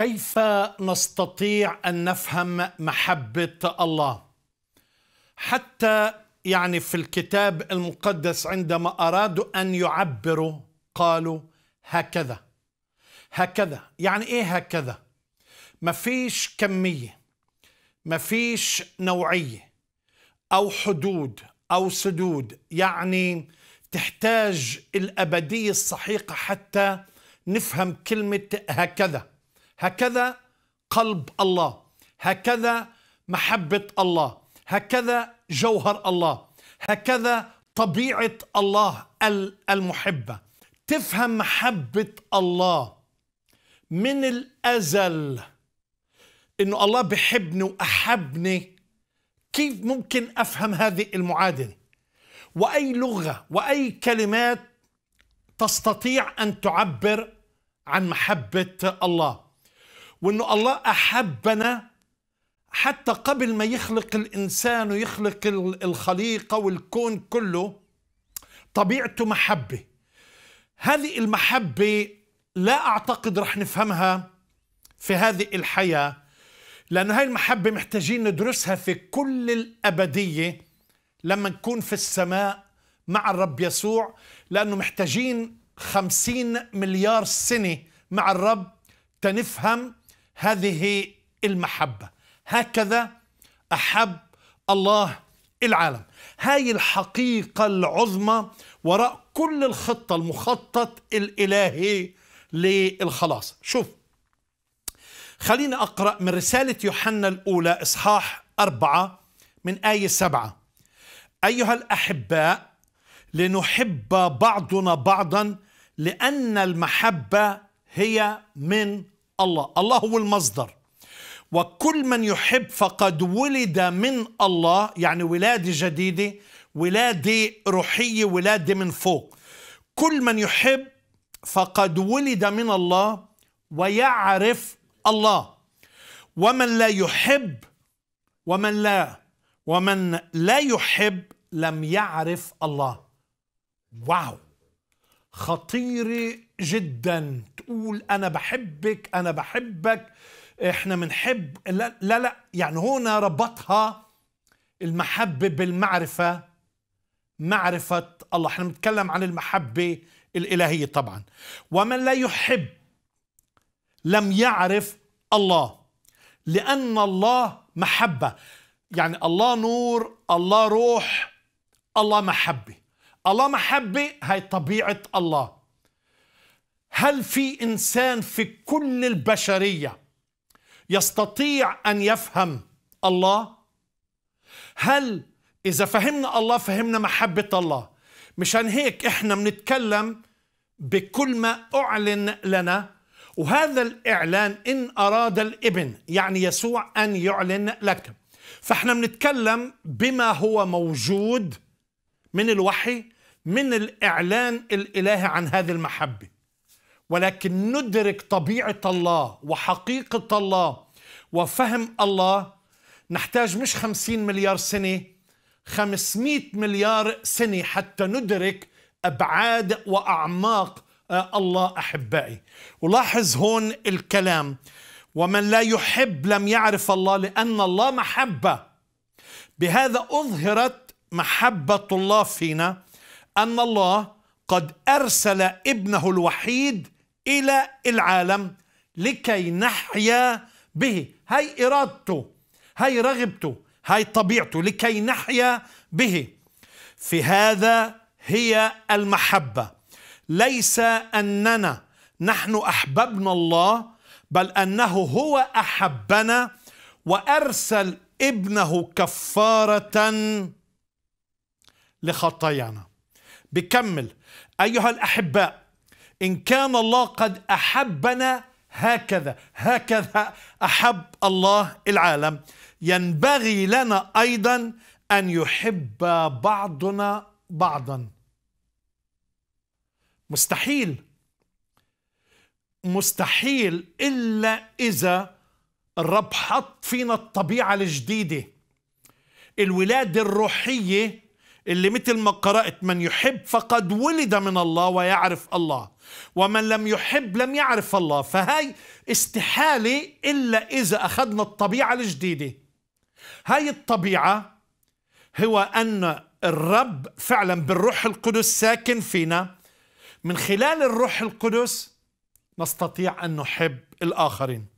كيف نستطيع ان نفهم محبه الله حتى يعني في الكتاب المقدس عندما ارادوا ان يعبروا قالوا هكذا هكذا يعني ايه هكذا مفيش كميه مفيش نوعيه او حدود او سدود يعني تحتاج الابديه الصحيحه حتى نفهم كلمه هكذا هكذا قلب الله هكذا محبة الله هكذا جوهر الله هكذا طبيعة الله المحبة تفهم محبة الله من الأزل إنه الله بحبني وأحبني كيف ممكن أفهم هذه المعادلة وأي لغة وأي كلمات تستطيع أن تعبر عن محبة الله وانه الله احبنا حتى قبل ما يخلق الانسان ويخلق الخليقه والكون كله طبيعته محبه هذه المحبه لا اعتقد رح نفهمها في هذه الحياه لانه هاي المحبة محتاجين ندرسها في كل الأبدية لما نكون في السماء مع الرب يسوع لأنه محتاجين خمسين مليار سنة مع الرب تنفهم هذه المحبة هكذا أحب الله العالم هاي الحقيقة العظمى وراء كل الخطة المخطط الإلهي للخلاص شوف خليني أقرأ من رسالة يوحنا الأولى إصحاح أربعة من آية سبعة أيها الأحباء لنحب بعضنا بعضا لأن المحبة هي من الله الله هو المصدر وكل من يحب فقد ولد من الله يعني ولادة جديدة ولادة روحية ولادة من فوق كل من يحب فقد ولد من الله ويعرف الله ومن لا يحب ومن لا ومن لا يحب لم يعرف الله واو خطيرة جدا تقول أنا بحبك أنا بحبك إحنا منحب لا لا, لا يعني هنا ربطها المحبة بالمعرفة معرفة الله احنا بنتكلم عن المحبة الإلهية طبعا ومن لا يحب لم يعرف الله لأن الله محبة يعني الله نور الله روح الله محبه الله محبة هاي طبيعة الله هل في إنسان في كل البشرية يستطيع أن يفهم الله هل إذا فهمنا الله فهمنا محبة الله مشان هيك إحنا بنتكلم بكل ما أعلن لنا وهذا الإعلان إن أراد الإبن يعني يسوع أن يعلن لك فإحنا بنتكلم بما هو موجود من الوحي من الإعلان الإلهي عن هذه المحبة ولكن ندرك طبيعة الله وحقيقة الله وفهم الله نحتاج مش خمسين مليار سنة خمسمائة مليار سنة حتى ندرك أبعاد وأعماق آه، الله أحبائي ولاحظ هون الكلام ومن لا يحب لم يعرف الله لأن الله محبة بهذا أظهرت محبة الله فينا أن الله قد أرسل ابنه الوحيد إلى العالم لكي نحيا به هاي إرادته هاي رغبته هاي طبيعته لكي نحيا به في هذا هي المحبة ليس أننا نحن أحببنا الله بل أنه هو أحبنا وأرسل ابنه كفارة لخطايانا بكمل أيها الأحباء إن كان الله قد أحبنا هكذا هكذا أحب الله العالم ينبغي لنا أيضا أن يحب بعضنا بعضا مستحيل مستحيل إلا إذا الرب حط فينا الطبيعة الجديدة الولادة الروحية اللي مثل ما قرأت من يحب فقد ولد من الله ويعرف الله ومن لم يحب لم يعرف الله فهي استحالة إلا إذا أخذنا الطبيعة الجديدة هاي الطبيعة هو أن الرب فعلا بالروح القدس ساكن فينا من خلال الروح القدس نستطيع أن نحب الآخرين